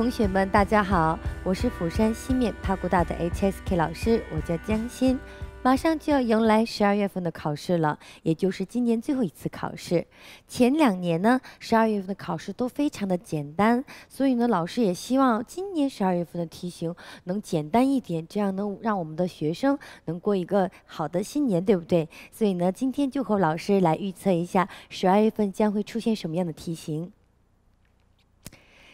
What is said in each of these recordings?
同学们，大家好，我是釜山西面帕古大的 HSK 老师，我叫江欣。马上就要迎来十二月份的考试了，也就是今年最后一次考试。前两年呢，十二月份的考试都非常的简单，所以呢，老师也希望今年十二月份的题型能简单一点，这样能让我们的学生能过一个好的新年，对不对？所以呢，今天就和老师来预测一下十二月份将会出现什么样的题型。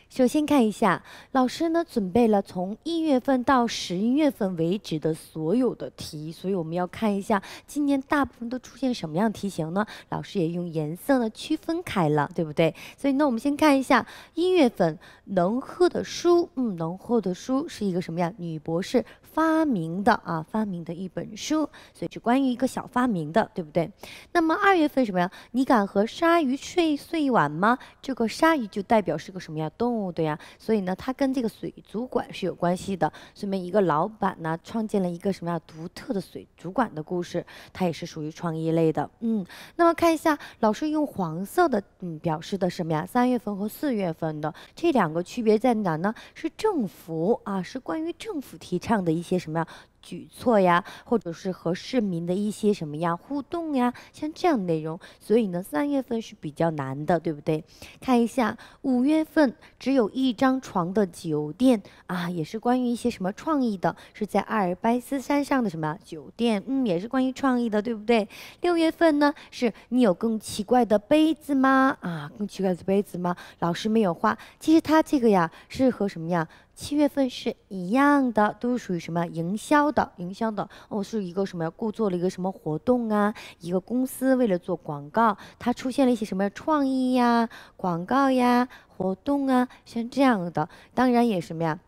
首先看一下，老师呢准备了从一月份到十一月份为止的所有的题，所以我们要看一下今年大部分都出现什么样题型呢？老师也用颜色呢区分开了，对不对？所以呢，我们先看一下一月份能喝的书，嗯，能喝的书是一个什么样？女博士。发明的啊，发明的一本书，所以是关于一个小发明的，对不对？那么二月份什么呀？你敢和鲨鱼睡睡一晚吗？这个鲨鱼就代表是个什么呀？动物的呀？所以呢，它跟这个水族馆是有关系的。说明一个老板呢，创建了一个什么样独特的水族馆的故事，它也是属于创意类的。嗯，那么看一下，老师用黄色的嗯表示的什么呀？三月份和四月份的这两个区别在哪呢？是政府啊，是关于政府提倡的一。一些什么样？举措呀，或者是和市民的一些什么样互动呀，像这样内容，所以呢，三月份是比较难的，对不对？看一下，五月份只有一张床的酒店啊，也是关于一些什么创意的，是在阿尔卑斯山上的什么酒店，嗯，也是关于创意的，对不对？六月份呢，是你有更奇怪的杯子吗？啊，更奇怪的杯子吗？老师没有画，其实它这个呀，是和什么呀？七月份是一样的，都是属于什么营销。的营销的哦，是一个什么呀？故做了一个什么活动啊？一个公司为了做广告，它出现了一些什么创意呀？广告呀，活动啊，像这样的，当然也什么呀？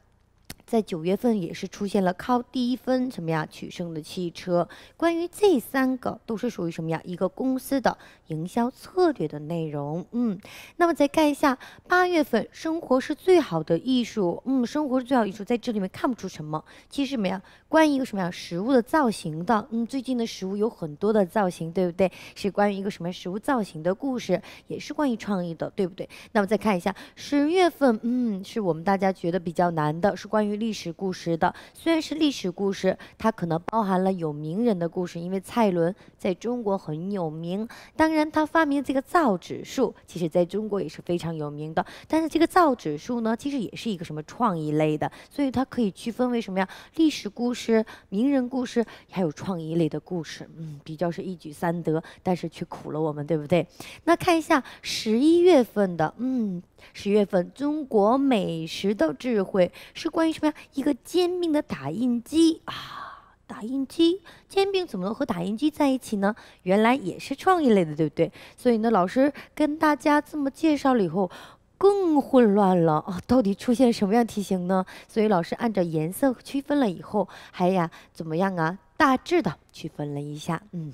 在九月份也是出现了靠低分什么呀取胜的汽车。关于这三个都是属于什么呀？一个公司的营销策略的内容。嗯，那么再看一下八月份，生活是最好的艺术。嗯，生活是最好的艺术，在这里面看不出什么。其实什么呀？关于一个什么呀食物的造型的。嗯，最近的食物有很多的造型，对不对？是关于一个什么食物造型的故事，也是关于创意的，对不对？那么再看一下十月份，嗯，是我们大家觉得比较难的，是关于历史故事的，虽然是历史故事，它可能包含了有名人的故事，因为蔡伦在中国很有名。当然，他发明这个造纸术，其实在中国也是非常有名的。但是这个造纸术呢，其实也是一个什么创意类的，所以它可以区分为什么呀？历史故事、名人故事，还有创意类的故事。嗯，比较是一举三得，但是却苦了我们，对不对？那看一下十一月份的，嗯。十月份中国美食的智慧是关于什么呀？一个煎饼的打印机啊，打印机，煎饼怎么能和打印机在一起呢？原来也是创意类的，对不对？所以呢，老师跟大家这么介绍了以后，更混乱了啊！到底出现什么样题型呢？所以老师按照颜色区分了以后，还呀怎么样啊？大致的区分了一下，嗯。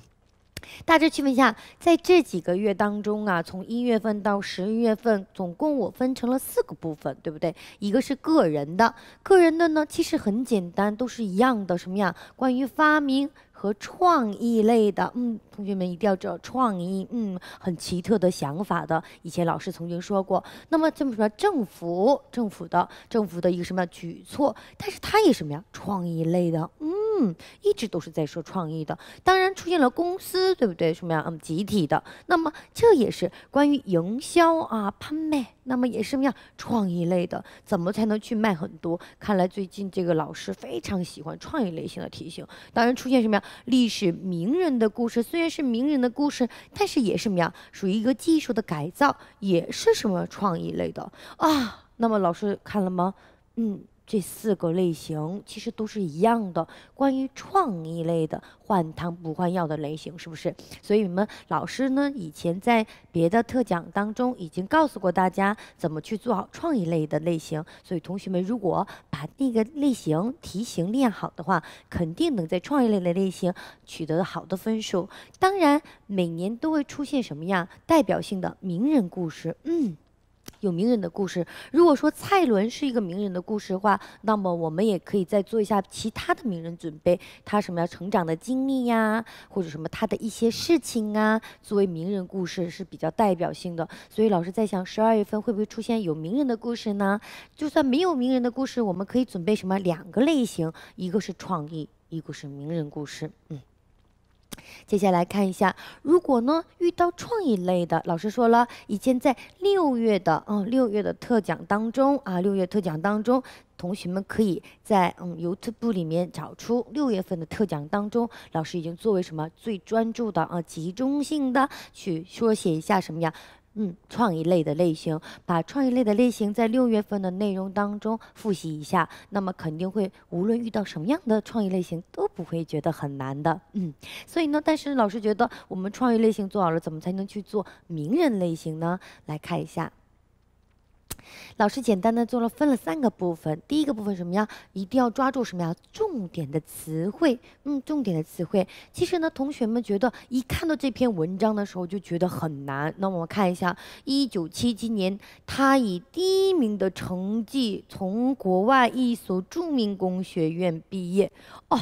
大致区分一下，在这几个月当中啊，从一月份到十一月份，总共我分成了四个部分，对不对？一个是个人的，个人的呢，其实很简单，都是一样的，什么呀？关于发明和创意类的，嗯，同学们一定要知道创意，嗯，很奇特的想法的。以前老师曾经说过，那么这么说？政府，政府的，政府的一个什么举措？但是它也什么呀？创意类的，嗯。嗯，一直都是在说创意的，当然出现了公司，对不对？什么呀？嗯，集体的。那么这也是关于营销啊，拍卖。那么也是什么呀？创意类的，怎么才能去卖很多？看来最近这个老师非常喜欢创意类型的题型。当然出现什么呀？历史名人的故事，虽然是名人的故事，但是也是什么呀？属于一个技术的改造，也是什么创意类的啊？那么老师看了吗？嗯。这四个类型其实都是一样的，关于创意类的换汤不换药的类型，是不是？所以我们老师呢，以前在别的特讲当中已经告诉过大家怎么去做好创意类的类型。所以同学们如果把那个类型题型练好的话，肯定能在创意类的类型取得好的分数。当然，每年都会出现什么样代表性的名人故事，嗯。有名人的故事。如果说蔡伦是一个名人的故事的话，那么我们也可以再做一下其他的名人准备。他什么样成长的经历呀，或者什么他的一些事情啊，作为名人故事是比较代表性的。所以老师在想，十二月份会不会出现有名人的故事呢？就算没有名人的故事，我们可以准备什么两个类型？一个是创意，一个是名人故事。嗯。接下来看一下，如果呢遇到创意类的，老师说了，以前在六月的，嗯，六月的特讲当中啊，六月特讲当中，同学们可以在嗯 YouTube 里面找出六月份的特讲当中，老师已经作为什么最专注的啊，集中性的去说写一下什么呀？嗯，创意类的类型，把创意类的类型在六月份的内容当中复习一下，那么肯定会无论遇到什么样的创意类型都不会觉得很难的。嗯，所以呢，但是老师觉得我们创意类型做好了，怎么才能去做名人类型呢？来看一下。老师简单的做了分了三个部分，第一个部分什么呀？一定要抓住什么呀？重点的词汇，嗯，重点的词汇。其实呢，同学们觉得一看到这篇文章的时候就觉得很难。那我们看一下，一九七七年，他以第一名的成绩从国外一所著名工学院毕业。哦。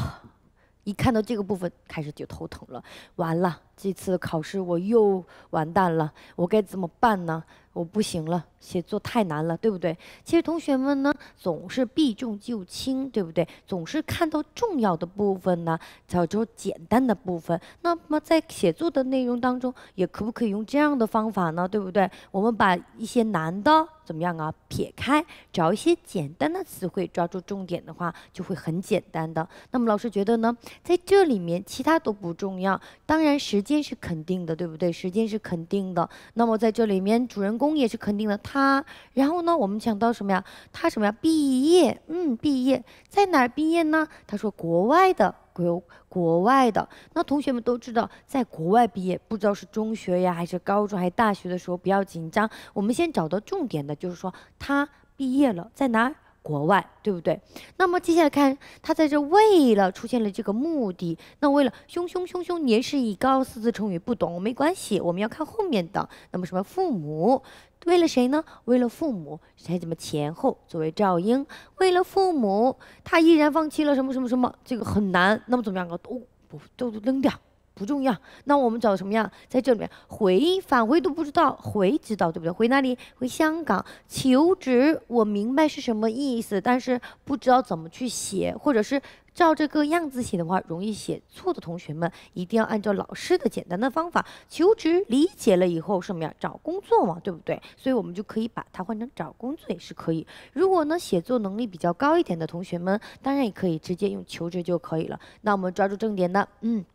一看到这个部分，开始就头疼了。完了，这次考试我又完蛋了，我该怎么办呢？我不行了，写作太难了，对不对？其实同学们呢，总是避重就轻，对不对？总是看到重要的部分呢，找着简单的部分。那么在写作的内容当中，也可不可以用这样的方法呢？对不对？我们把一些难的。怎么样啊？撇开，找一些简单的词汇，抓住重点的话，就会很简单的。那么老师觉得呢，在这里面其他都不重要，当然时间是肯定的，对不对？时间是肯定的。那么在这里面，主人公也是肯定的，他。然后呢，我们想到什么呀？他什么呀？毕业，嗯，毕业，在哪儿毕业呢？他说国外的。国国外的那同学们都知道，在国外毕业，不知道是中学呀，还是高中，还是大学的时候，不要紧张。我们先找到重点的，就是说他毕业了，在哪？国外，对不对？那么接下来看他在这为了出现了这个目的，那为了凶凶凶凶年事已高四字成语不懂没关系，我们要看后面的。那么什么父母？为了谁呢？为了父母谁怎么前后作为赵英，为了父母他毅然放弃了什么什么什么，这个很难。那么怎么样啊？都不，都扔掉，不重要。那我们找什么样？在这里面回返回都不知道回知道对不对？回哪里？回香港求职。我明白是什么意思，但是不知道怎么去写，或者是。照这个样子写的话，容易写错的同学们，一定要按照老师的简单的方法求职。理解了以后，什么呀？找工作嘛，对不对？所以我们就可以把它换成找工作也是可以。如果呢，写作能力比较高一点的同学们，当然也可以直接用求职就可以了。那我们抓住重点呢？嗯。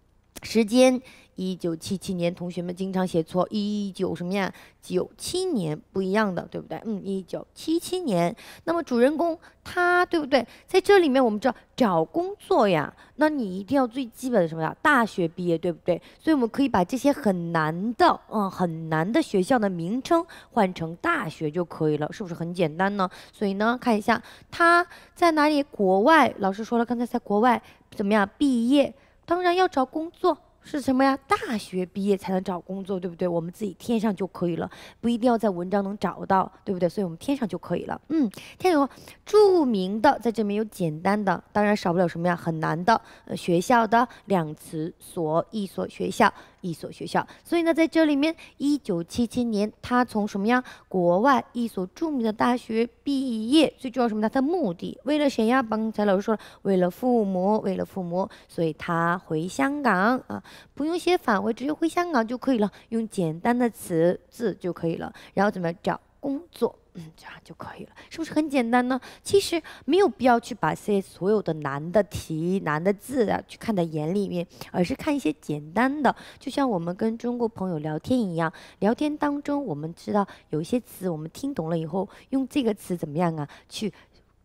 时间一九七七年，同学们经常写错一九什么呀？九七年不一样的，对不对？嗯，一九七七年。那么主人公他，对不对？在这里面我们知道找工作呀，那你一定要最基本的什么呀？大学毕业，对不对？所以我们可以把这些很难的，嗯，很难的学校的名称换成大学就可以了，是不是很简单呢？所以呢，看一下他在哪里？国外。老师说了，刚才在国外怎么样毕业？当然要找工作是什么呀？大学毕业才能找工作，对不对？我们自己填上就可以了，不一定要在文章能找到，对不对？所以我们填上就可以了。嗯，填有著名的，在这里面有简单的，当然少不了什么呀？很难的，学校的两词所一所学校。一所学校，所以呢，在这里面，一九七七年，他从什么呀？国外一所著名的大学毕业，最重要什么？他的目的为了谁呀？刚才老师说了，为了父母，为了父母，所以他回香港啊，不用写返回，直接回香港就可以了，用简单的词字就可以了，然后怎么找工作？嗯，这样就可以了，是不是很简单呢？其实没有必要去把些所有的难的题、难的字啊，去看在眼里面，而是看一些简单的，就像我们跟中国朋友聊天一样，聊天当中我们知道有一些词，我们听懂了以后，用这个词怎么样啊？去。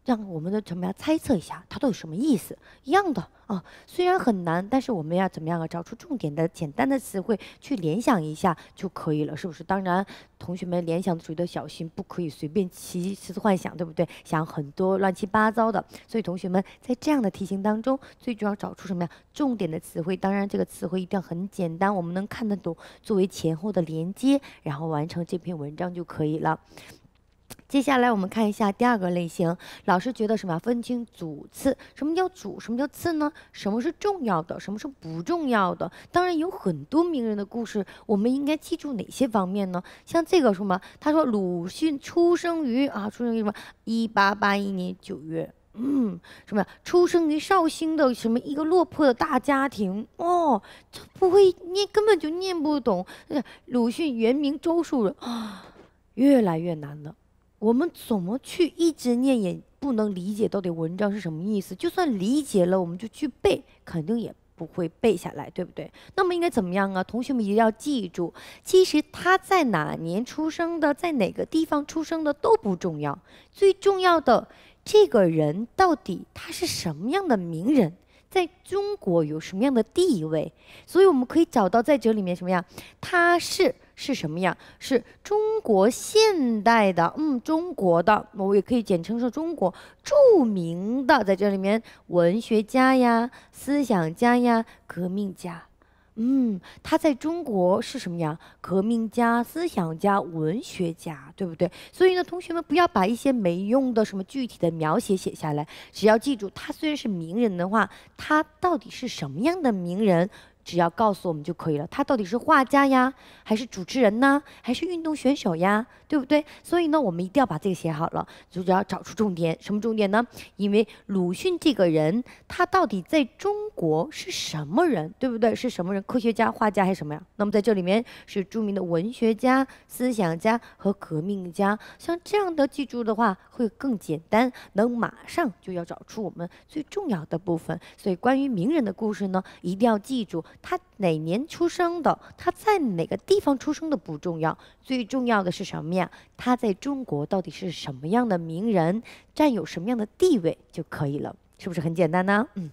让我们的怎么样猜测一下，它都有什么意思？一样的啊，虽然很难，但是我们要怎么样啊？找出重点的简单的词汇去联想一下就可以了，是不是？当然，同学们联想的时候小心，不可以随便奇思幻想，对不对？想很多乱七八糟的。所以同学们在这样的题型当中，最主要找出什么呀？重点的词汇。当然，这个词汇一定要很简单，我们能看得懂，作为前后的连接，然后完成这篇文章就可以了。接下来我们看一下第二个类型。老师觉得什么分清主次。什么叫主？什么叫次呢？什么是重要的？什么是不重要的？当然有很多名人的故事，我们应该记住哪些方面呢？像这个什么？他说鲁迅出生于啊，出生于什么？一八八一年九月。嗯，什么呀？出生于绍兴的什么一个落魄的大家庭。哦，这不会念，根本就念不懂。鲁迅原名周树人啊，越来越难了。我们怎么去一直念也不能理解到底文章是什么意思？就算理解了，我们就去背，肯定也不会背下来，对不对？那么应该怎么样啊？同学们一定要记住，其实他在哪年出生的，在哪个地方出生的都不重要，最重要的这个人到底他是什么样的名人，在中国有什么样的地位？所以我们可以找到在这里面什么呀？他是。是什么呀？是中国现代的，嗯，中国的，我也可以简称说中国著名的，在这里面，文学家呀，思想家呀，革命家，嗯，他在中国是什么呀？革命家、思想家、文学家，对不对？所以呢，同学们不要把一些没用的什么具体的描写写下来，只要记住他虽然是名人的话，他到底是什么样的名人？只要告诉我们就可以了。他到底是画家呀，还是主持人呢？还是运动选手呀？对不对？所以呢，我们一定要把这个写好了。就只要找出重点，什么重点呢？因为鲁迅这个人，他到底在中国是什么人？对不对？是什么人？科学家、画家还是什么呀？那么在这里面是著名的文学家、思想家和革命家。像这样的记住的话会更简单，能马上就要找出我们最重要的部分。所以关于名人的故事呢，一定要记住。他哪年出生的？他在哪个地方出生的不重要，最重要的是什么呀？他在中国到底是什么样的名人，占有什么样的地位就可以了，是不是很简单呢？嗯，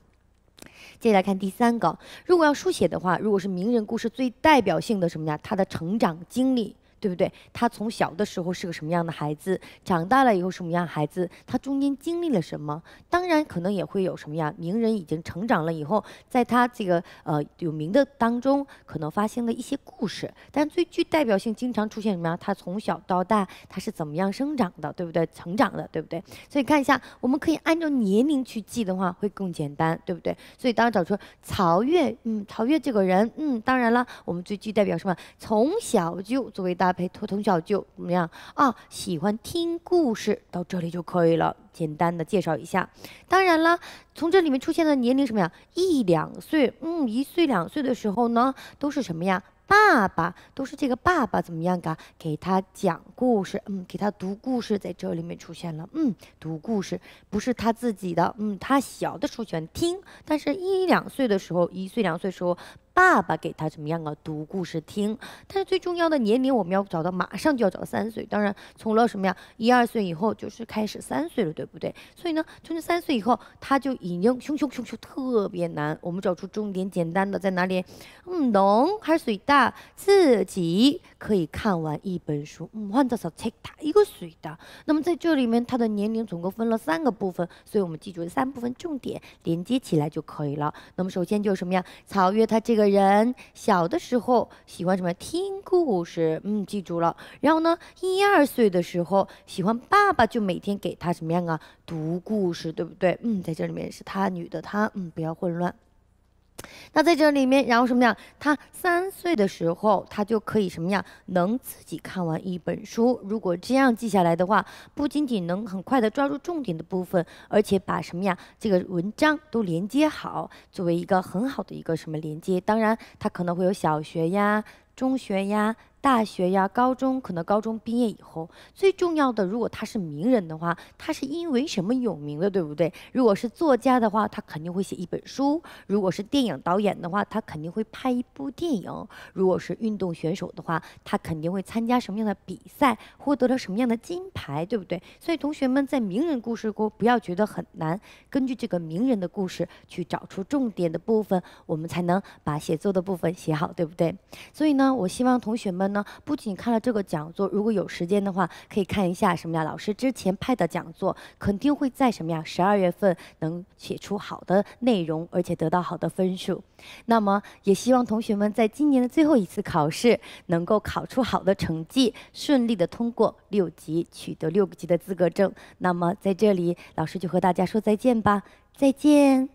接下来看第三个，如果要书写的话，如果是名人故事最代表性的什么呀？他的成长经历。对不对？他从小的时候是个什么样的孩子？长大了以后什么样孩子？他中间经历了什么？当然，可能也会有什么样名人已经成长了以后，在他这个呃有名的当中，可能发生的一些故事。但最具代表性，经常出现什么？他从小到大，他是怎么样生长的，对不对？成长的，对不对？所以看一下，我们可以按照年龄去记的话，会更简单，对不对？所以当找出曹越，嗯，曹越这个人，嗯，当然了，我们最具代表什么？从小就作为大。陪托从小舅怎么样啊？喜欢听故事，到这里就可以了。简单的介绍一下。当然了，从这里面出现的年龄什么呀？一两岁，嗯，一岁两岁的时候呢，都是什么呀？爸爸，都是这个爸爸怎么样啊？给他讲故事，嗯，给他读故事，在这里面出现了，嗯，读故事不是他自己的，嗯，他小的时候喜欢听，但是一两岁的时候，一岁两岁的时候。爸爸给他怎么样啊？读故事听，但是最重要的年龄我们要找到，马上就要找到三岁。当然，从了什么呀？一二岁以后就是开始三岁了，对不对？所以呢，从这三岁以后，他就已经凶凶凶凶，特别难。我们找出重点，简单的在哪里？嗯，能还是水大？自己可以看完一本书。嗯，换到曹彻大一个水大。那么在这里面，他的年龄总共分了三个部分，所以我们记住这三部分重点连接起来就可以了。那么首先就什么呀？曹越他这个。人小的时候喜欢什么？听故事，嗯，记住了。然后呢，一二岁的时候喜欢爸爸，就每天给他什么样啊？读故事，对不对？嗯，在这里面是他女的，他嗯，不要混乱。那在这里面，然后什么样？他三岁的时候，他就可以什么样？能自己看完一本书。如果这样记下来的话，不仅仅能很快的抓住重点的部分，而且把什么呀这个文章都连接好，作为一个很好的一个什么连接。当然，他可能会有小学呀、中学呀。大学呀，高中可能高中毕业以后，最重要的，如果他是名人的话，他是因为什么有名的，对不对？如果是作家的话，他肯定会写一本书；如果是电影导演的话，他肯定会拍一部电影；如果是运动选手的话，他肯定会参加什么样的比赛，获得了什么样的金牌，对不对？所以同学们在名人故事中不要觉得很难，根据这个名人的故事去找出重点的部分，我们才能把写作的部分写好，对不对？所以呢，我希望同学们。那不仅看了这个讲座，如果有时间的话，可以看一下什么呀？老师之前拍的讲座，肯定会在什么呀？十二月份能写出好的内容，而且得到好的分数。那么，也希望同学们在今年的最后一次考试能够考出好的成绩，顺利的通过六级，取得六级的资格证。那么，在这里，老师就和大家说再见吧，再见。